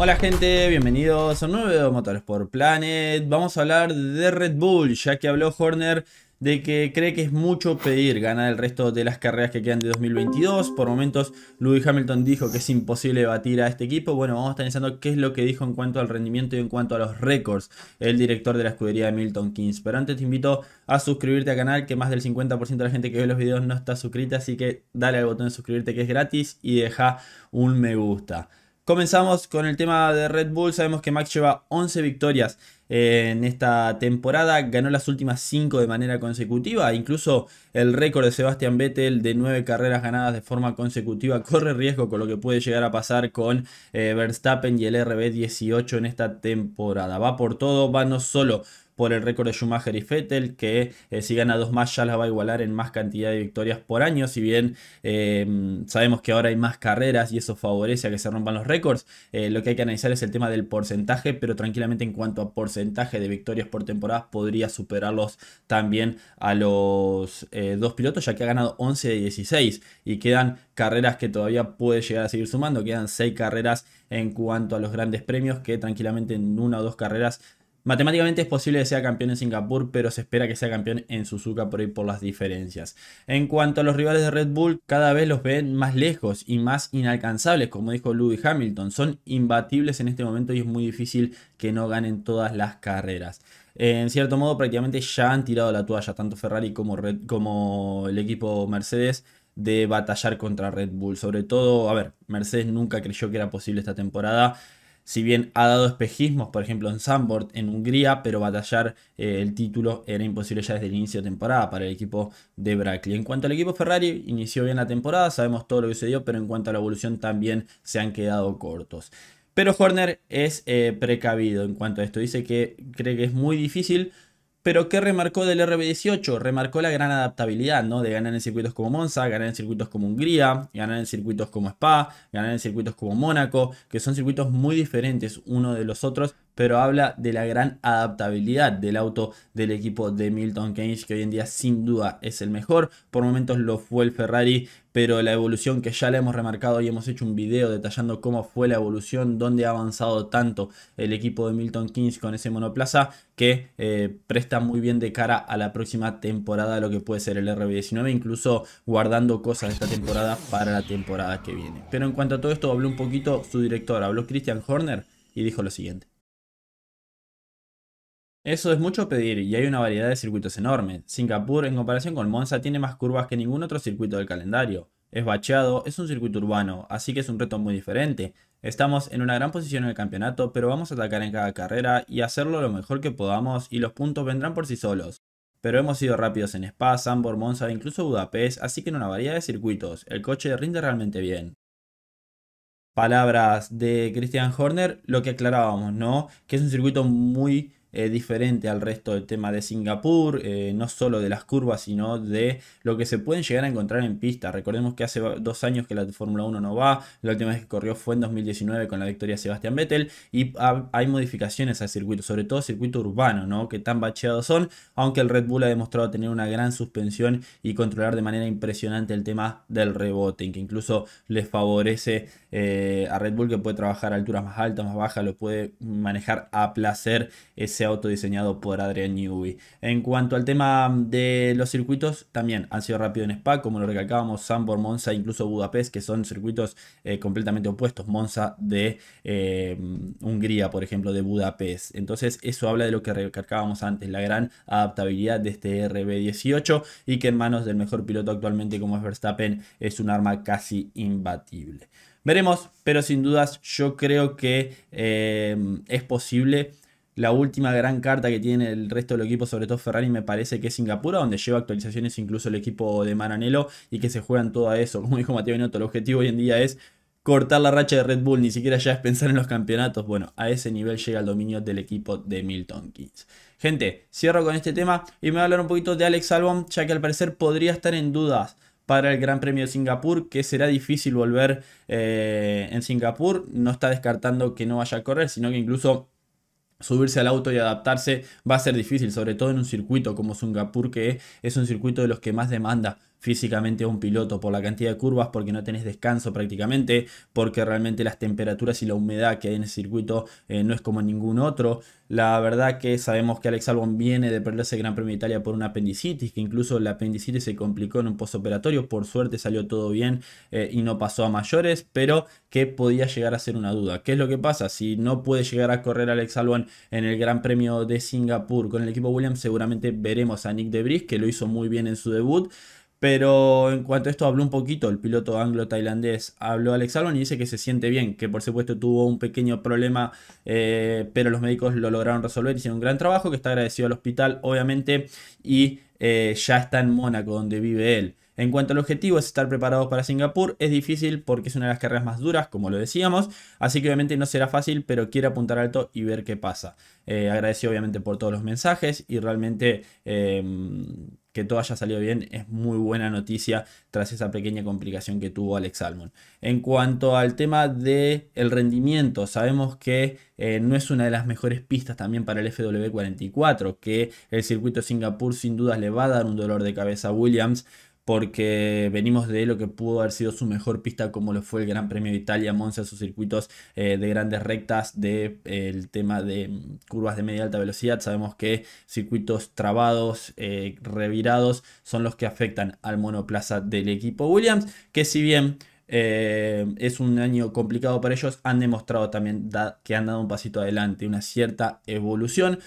Hola gente, bienvenidos a un nuevo video de por Planet. Vamos a hablar de Red Bull, ya que habló Horner de que cree que es mucho pedir ganar el resto de las carreras que quedan de 2022. Por momentos, Louis Hamilton dijo que es imposible batir a este equipo. Bueno, vamos a estar pensando qué es lo que dijo en cuanto al rendimiento y en cuanto a los récords el director de la escudería de Milton Keynes. Pero antes te invito a suscribirte al canal, que más del 50% de la gente que ve los videos no está suscrita, así que dale al botón de suscribirte que es gratis y deja un me gusta. Comenzamos con el tema de Red Bull. Sabemos que Max lleva 11 victorias eh, en esta temporada. Ganó las últimas 5 de manera consecutiva. Incluso el récord de Sebastian Vettel de 9 carreras ganadas de forma consecutiva corre riesgo con lo que puede llegar a pasar con eh, Verstappen y el RB18 en esta temporada. Va por todo, va no solo por el récord de Schumacher y Fettel, que eh, si gana dos más ya las va a igualar en más cantidad de victorias por año, si bien eh, sabemos que ahora hay más carreras y eso favorece a que se rompan los récords, eh, lo que hay que analizar es el tema del porcentaje, pero tranquilamente en cuanto a porcentaje de victorias por temporada podría superarlos también a los dos pilotos, ya que ha ganado 11 de 16 y quedan carreras que todavía puede llegar a seguir sumando, quedan 6 carreras en cuanto a los grandes premios que tranquilamente en una o dos carreras Matemáticamente es posible que sea campeón en Singapur, pero se espera que sea campeón en Suzuka por ahí por las diferencias. En cuanto a los rivales de Red Bull, cada vez los ven más lejos y más inalcanzables, como dijo Louis Hamilton. Son imbatibles en este momento y es muy difícil que no ganen todas las carreras. En cierto modo, prácticamente ya han tirado la toalla, tanto Ferrari como, como el equipo Mercedes de batallar contra Red Bull. Sobre todo, a ver, Mercedes nunca creyó que era posible esta temporada si bien ha dado espejismos, por ejemplo en Sambord, en Hungría, pero batallar eh, el título era imposible ya desde el inicio de temporada para el equipo de Brackley. En cuanto al equipo Ferrari, inició bien la temporada, sabemos todo lo que sucedió, pero en cuanto a la evolución también se han quedado cortos. Pero Horner es eh, precavido en cuanto a esto, dice que cree que es muy difícil pero ¿qué remarcó del RB18? Remarcó la gran adaptabilidad, ¿no? De ganar en circuitos como Monza, ganar en circuitos como Hungría, ganar en circuitos como Spa, ganar en circuitos como Mónaco, que son circuitos muy diferentes uno de los otros, pero habla de la gran adaptabilidad del auto del equipo de Milton Keynes, que hoy en día sin duda es el mejor. Por momentos lo fue el Ferrari, pero la evolución que ya le hemos remarcado y hemos hecho un video detallando cómo fue la evolución, dónde ha avanzado tanto el equipo de Milton Keynes con ese monoplaza, que eh, presta muy bien de cara a la próxima temporada lo que puede ser el RB19, incluso guardando cosas de esta temporada para la temporada que viene. Pero en cuanto a todo esto, habló un poquito su director, habló Christian Horner y dijo lo siguiente. Eso es mucho pedir y hay una variedad de circuitos enorme. Singapur, en comparación con Monza, tiene más curvas que ningún otro circuito del calendario. Es bacheado, es un circuito urbano, así que es un reto muy diferente. Estamos en una gran posición en el campeonato, pero vamos a atacar en cada carrera y hacerlo lo mejor que podamos y los puntos vendrán por sí solos. Pero hemos sido rápidos en Spa, Sambor, Monza e incluso Budapest, así que en una variedad de circuitos, el coche rinde realmente bien palabras de Christian Horner, lo que aclarábamos, ¿no? Que es un circuito muy eh, diferente al resto del tema de Singapur, eh, no solo de las curvas, sino de lo que se pueden llegar a encontrar en pista. Recordemos que hace dos años que la Fórmula 1 no va, la última vez que corrió fue en 2019 con la victoria de Sebastián Vettel, y hay modificaciones al circuito, sobre todo circuito urbano, ¿no? que tan bacheados son, aunque el Red Bull ha demostrado tener una gran suspensión y controlar de manera impresionante el tema del rebote, que incluso les favorece eh, a Red Bull que puede trabajar a alturas más altas, más bajas, lo puede manejar a placer ese autodiseñado diseñado por Adrian Newey. En cuanto al tema mm, de los circuitos, también han sido rápidos en Spa, como lo recalcábamos, Sambor, Monza, incluso Budapest, que son circuitos eh, completamente opuestos. Monza de eh, mm, Hungría, por ejemplo, de Budapest. Entonces, eso habla de lo que recalcábamos antes, la gran adaptabilidad de este RB18 y que en manos del mejor piloto actualmente como es Verstappen es un arma casi imbatible. Veremos, pero sin dudas yo creo que eh, es posible la última gran carta que tiene el resto del equipo, sobre todo Ferrari, me parece que es Singapur, donde lleva actualizaciones incluso el equipo de Maranello y que se juegan todo a eso. Como dijo Mateo Binotto, el objetivo hoy en día es cortar la racha de Red Bull, ni siquiera ya es pensar en los campeonatos. Bueno, a ese nivel llega el dominio del equipo de Milton Keynes. Gente, cierro con este tema y me voy a hablar un poquito de Alex Albon, ya que al parecer podría estar en dudas para el Gran Premio de Singapur, que será difícil volver eh, en Singapur. No está descartando que no vaya a correr, sino que incluso subirse al auto y adaptarse va a ser difícil, sobre todo en un circuito como Singapur, que es un circuito de los que más demanda físicamente a un piloto por la cantidad de curvas, porque no tenés descanso prácticamente, porque realmente las temperaturas y la humedad que hay en el circuito eh, no es como en ningún otro. La verdad que sabemos que Alex Albon viene de perderse el Gran Premio de Italia por una apendicitis, que incluso la apendicitis se complicó en un postoperatorio, por suerte salió todo bien eh, y no pasó a mayores, pero que podía llegar a ser una duda. ¿Qué es lo que pasa? Si no puede llegar a correr Alex Albon en el Gran Premio de Singapur con el equipo Williams, seguramente veremos a Nick De Debris, que lo hizo muy bien en su debut. Pero en cuanto a esto habló un poquito el piloto anglo-tailandés, habló Alex Albon y dice que se siente bien, que por supuesto tuvo un pequeño problema, eh, pero los médicos lo lograron resolver, hicieron un gran trabajo, que está agradecido al hospital, obviamente, y eh, ya está en Mónaco, donde vive él. En cuanto al objetivo es estar preparados para Singapur, es difícil porque es una de las carreras más duras, como lo decíamos, así que obviamente no será fácil, pero quiere apuntar alto y ver qué pasa. Eh, agradecido obviamente por todos los mensajes y realmente em, que todo haya salido bien es muy buena noticia tras esa pequeña complicación que tuvo Alex Salmon. En cuanto al tema del el rendimiento, sabemos que eh, no es una de las mejores pistas también para el FW44, que el circuito de Singapur sin dudas le va a dar un dolor de cabeza a Williams porque venimos de lo que pudo haber sido su mejor pista, como lo fue el Gran Premio de Italia, Monza, sus circuitos eh, de grandes rectas, de tema de mm, curvas de media alta velocidad. Sabemos que circuitos trabados, eh, revirados, son los que afectan al monoplaza del equipo Williams, que si bien eh, es un año complicado para ellos. Han demostrado también que han dado un pasito adelante, una cierta evolución.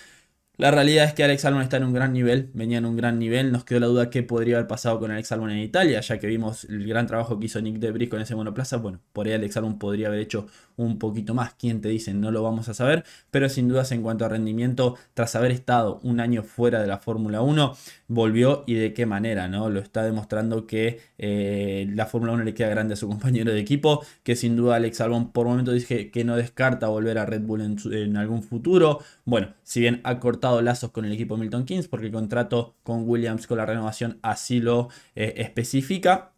La realidad es que Alex Albon está en un gran nivel, venía en un gran nivel. Nos quedó la duda qué podría haber pasado con Alex Albon en Italia, ya que vimos el gran trabajo que hizo Nick Debris con ese monoplaza. Bueno, por ahí Alex Albon podría haber hecho un poquito más. ¿Quién te dice? No lo vamos a saber, pero sin dudas en cuanto a rendimiento, tras haber estado un año fuera de la Fórmula 1, volvió y de qué manera, ¿no? Lo está demostrando que eh, la Fórmula 1 le queda grande a su compañero de equipo, que sin duda Alex Albon por momento dice que no descarta volver a Red Bull en, algún futuro. Bueno, si bien ha cortado lazos con el equipo Milton Keynes, porque el contrato con Williams con la renovación así lo eh, especifica,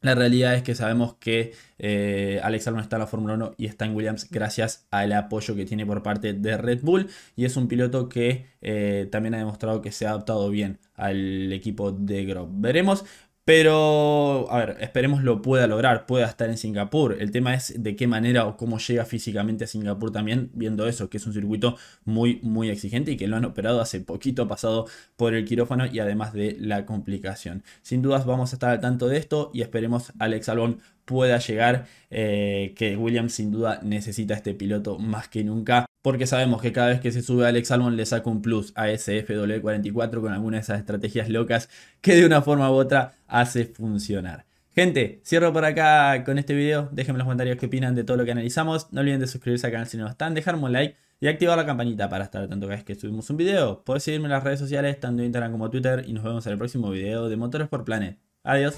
la realidad es que sabemos que eh, Alex Albon está en la Fórmula 1 y está en Williams gracias al apoyo que tiene por parte de Red Bull y es un piloto que eh, también ha demostrado que se ha adaptado bien al equipo de Grove. Veremos pero, a ver, esperemos lo pueda lograr, pueda estar en Singapur. El tema es de qué manera o cómo llega físicamente a Singapur también, viendo eso, que es un circuito muy, muy exigente y que lo han operado hace poquito, pasado por el quirófano y además de la complicación. Sin dudas vamos a estar al tanto de esto y esperemos Alex Albon pueda llegar, eh, que Williams sin duda necesita este piloto más que nunca porque sabemos que cada vez que se sube Alex Albon le saca un plus a sfw 44 con alguna de esas estrategias locas que de una forma u otra hace funcionar. Gente, cierro por acá con este video. Déjenme en los comentarios qué opinan de todo lo que analizamos. No olviden de suscribirse al canal si no lo están, dejarme un like y activar la campanita para estar tanto cada vez que subimos un video. Puedes seguirme en las redes sociales, tanto en Instagram como Twitter, y nos vemos en el próximo video de Motores por Planet. Adiós.